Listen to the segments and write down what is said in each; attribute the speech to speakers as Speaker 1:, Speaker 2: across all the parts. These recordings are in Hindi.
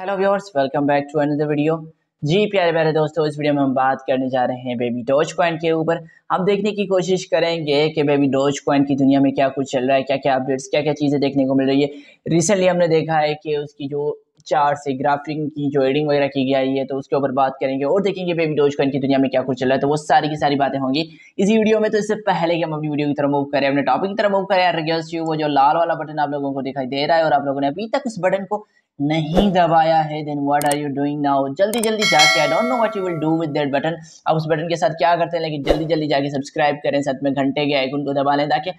Speaker 1: hello viewers welcome back to another video जी प्यारे प्यारे दोस्तों इस वीडियो में हम बात करने जा रहे हैं बेबी डोज कॉइन के ऊपर हम देखने की कोशिश करेंगे कि बेबी डोज कॉइन की दुनिया में क्या कुछ चल रहा है क्या क्या अपडेट्स क्या क्या चीज़ें देखने को मिल रही है रिसेंटली हमने देखा है कि उसकी जो चार्ट से ग्राफिंग की जो एडिंग वगैरह की गई है तो उसके ऊपर बात करेंगे और देखेंगे बेबी डोज कॉइन की दुनिया में क्या कुछ चल रहा है तो वो सारी की सारी बातें होंगी इसी वीडियो में तो इससे पहले कि हम अपनी वीडियो की तरफ मूव करें अपने टॉपिक की तरफ मूव करें रिगर्स वो जो लाल वाला बटन आप लोगों को दिखाई दे रहा है और आप लोगों ने अभी तक उस बटन को नहीं दबाया है then what are you doing now जल्दी जल्दी जाके I don't know what you will do with that button अब उस बटन के साथ क्या करते हैं लेकिन जल्दी जल्दी जाके सब्सक्राइब करें साथ में घंटे के आइकन को दबा लें ताकि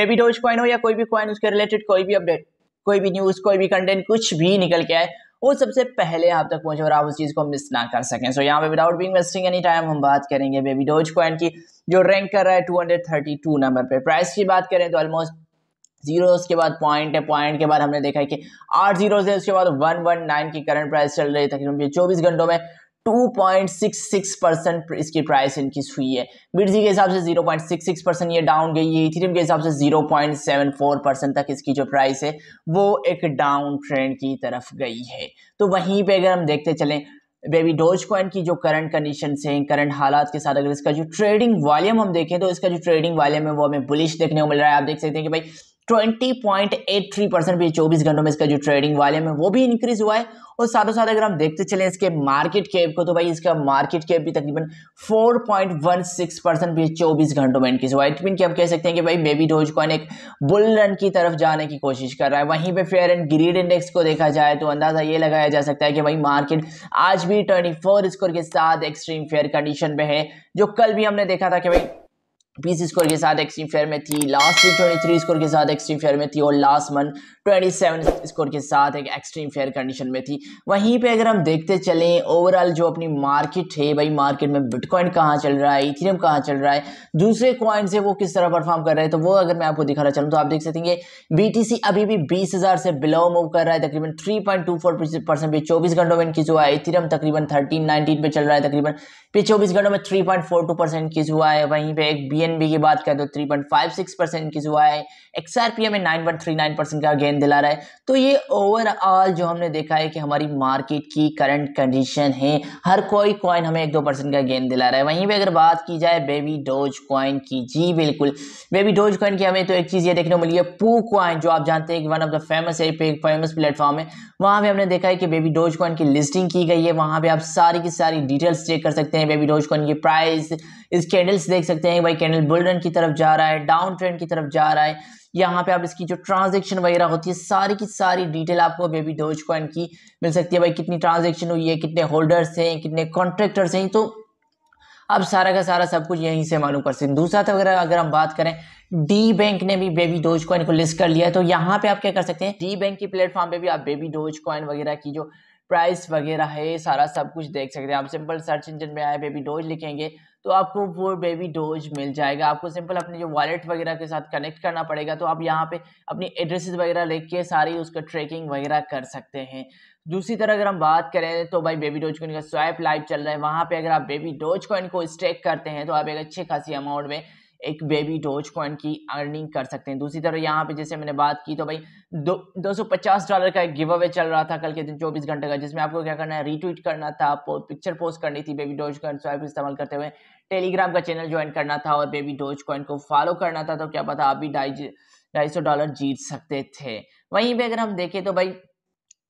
Speaker 1: बेबी डोज कॉइन हो या कोई भी कॉइन उसके रिलेटेड कोई भी अपडेट कोई भी न्यूज़ कोई भी कंटेंट कुछ भी निकल के आए वो सबसे पहले आप तक पहुंचे और आप उस चीज़ को मिस ना कर सकें सो so, यहाँ पे without being wasting any time हम बात करेंगे बेबी डोज कॉइन की जो रैंक कर रहा है टू नंबर पे प्राइस की बात करें तो ऑलमोस्ट जीरो उसके बाद पॉइंट है पॉइंट के बाद हमने देखा है कि आठ जीरो है उसके बाद वन वन नाइन की करंट प्राइस चल रही है तकरीबन चौबीस घंटों में 2.66 परसेंट इसकी प्राइस इंक्रीज हुई है बीडीसी के हिसाब से 0.66 परसेंट ये डाउन गई है इथेरियम के हिसाब से 0.74 परसेंट तक इसकी जो प्राइस है वो एक डाउन ट्रेंड की तरफ गई है तो वहीं पे अगर हम देखते चलें बेबी डोज कॉइन की जो करंट कंडीशन है करंट हालात के साथ अगर इसका जो ट्रेडिंग वॉल्यूम हम देखें तो इसका जो ट्रेडिंग वॉल्यूम है वो हमें बुलिश देखने को मिल रहा है आप देख सकते हैं कि भाई 20.83 परसेंट भी 24 घंटों में इसका जो ट्रेडिंग वॉल्यूम है वो भी इंक्रीज हुआ है और साथों साथ अगर हम देखते चले इसके मार्केट कैप को तो भाई इसका मार्केट कैप भी तकरीबन 4.16 परसेंट भी 24 घंटों में इंक्रीज हुआ है इट कि हम कह सकते हैं कि भाई बेबी डोज कॉइन एक बुल रन की तरफ जाने की कोशिश कर रहा है वहीं पर फेयर एंड ग्रीड इंडेक्स को देखा जाए तो अंदाजा ये लगाया जा सकता है कि भाई मार्केट आज भी ट्वेंटी स्कोर के साथ एक्सट्रीम फेयर कंडीशन में है जो कल भी हमने देखा था कि भाई बीस स्कोर के साथ एक्सट्रीम फेयर में थी last week twenty three score के साथ एक्सट्रीम फेयर में थी और last month twenty seven score के साथ एक एक्सट्रीम फेयर कंडीशन में थी वहीं पे अगर हम देखते चलें ओवरऑल जो अपनी मार्केट है भाई मार्केट में बिटकॉइन कहाँ चल रहा है इथेरियम कहाँ चल रहा है दूसरे कॉइन से वो किस तरह परफॉर्म कर रहे हैं तो वो अगर मैं आपको दिखाना चाहूँ तो आप देख सकेंगे बी अभी भी बीस से बिलो मूव कर रहा है तकरीबन थ्री पॉइंट टू चौबीस घंटों में इनकीज हुआ है इथेरियम तकरीबन थर्टीन नाइनटीन पे चल रहा है तकरीबन पे चौबीस घंटों में three point four two percent हुआ है वहीं पर एक बी पीएनबी की बात करें तो 3.56 परसेंट की जुआ है एक्सआरपी हमें 9.39 परसेंट का गेन दिला रहा है तो ये ओवरऑल जो हमने देखा है कि हमारी मार्केट की करंट कंडीशन है हर कोई कॉइन हमें एक दो परसेंट का गेन दिला रहा है वहीं पर अगर बात की जाए बेबी डोज कॉइन की जी बिल्कुल बेबी डोज कॉइन की हमें तो एक चीज़ ये देखने को मिली है पू कॉइन जो आप जानते हैं कि वन ऑफ द फेमस है फेमस प्लेटफॉर्म है वहाँ पर हमने देखा है कि बेबी डोज कॉइन की लिस्टिंग की गई है वहाँ पर आप सारी की सारी डिटेल्स चेक कर सकते हैं बेबी डोज कॉइन की प्राइस इस कैंडल्स देख सकते हैं भाई कैंडल कैंडल बुल रन की तरफ जा रहा है डाउन ट्रेंड की तरफ जा रहा है यहाँ पे आप इसकी जो ट्रांजेक्शन वगैरह होती है सारी की सारी डिटेल आपको बेबी डोज कॉइन की मिल सकती है भाई कितनी ट्रांजेक्शन हुई है कितने होल्डर्स हैं कितने कॉन्ट्रेक्टर्स हैं तो अब सारा का सारा सब कुछ यहीं से मालूम कर सकते हैं दूसरा तो अगर अगर हम बात करें डी बैंक ने भी बेबी डोज कॉइन को लिस्ट कर लिया है तो यहाँ पे आप क्या कर सकते हैं डी बैंक की प्लेटफॉर्म पे भी आप बेबी डोज कॉइन वगैरह की जो प्राइस वगैरह है सारा सब कुछ देख सकते हैं आप सिंपल सर्च इंजन में आए बेबी डोज लिखेंगे तो आपको वो बेबी डोज मिल जाएगा आपको सिंपल अपने जो वॉलेट वगैरह के साथ कनेक्ट करना पड़ेगा तो आप यहाँ पे अपनी एड्रेसेस वगैरह लिख के सारी उसका ट्रैकिंग वगैरह कर सकते हैं दूसरी तरह अगर हम बात करें तो भाई बेबी डोज कॉइन का स्वाइप लाइव चल रहा है वहाँ पे अगर आप बेबी डोज कॉइन को स्टेक करते हैं तो आप एक अच्छे खासी अमाउंट में एक बेबी डोज कॉइन की अर्निंग कर सकते हैं दूसरी तरफ यहाँ पे जैसे मैंने बात की तो भाई दो सौ पचास डॉलर का एक गिव अवे चल रहा था कल के दिन चौबीस घंटे का जिसमें आपको क्या करना है रीट्वीट करना था पो, पिक्चर पोस्ट करनी थी बेबी डोज कॉइन स्वाइप इस्तेमाल करते हुए टेलीग्राम का चैनल ज्वाइन करना था और बेबी डोज कॉइन को फॉलो करना था तो क्या पता आप भी ढाई ढाई सौ डॉलर जीत सकते थे वहीं पर अगर हम देखें तो भाई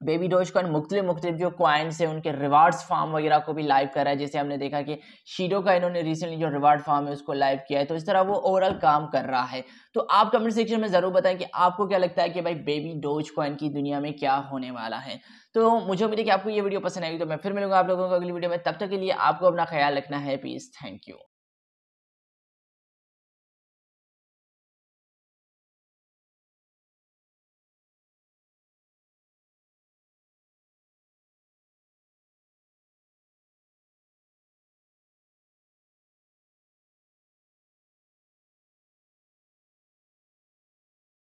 Speaker 1: बेबी डोज कॉइन मुख्तलि मुख्तलिफ जो कॉइन्स है उनके रिवार्ड्स फार्म वगैरह को भी लाइव करा है जैसे हमने देखा कि शीडो का इन्होंने रिसेंटली जो रिवार्ड फार्म है उसको लाइव किया है तो इस तरह वो ओवरऑल काम कर रहा है तो आप कमेंट सेक्शन में ज़रूर बताएं कि आपको क्या लगता है कि भाई बेबी डोज कॉइन की दुनिया में क्या होने वाला है तो मुझे उम्मीद है कि आपको ये वीडियो पसंद आएगी तो मैं फिर मिलूंगा आप लोगों को अगली वीडियो में तब तक के लिए आपको अपना ख्याल रखना है प्लीज़ थैंक यू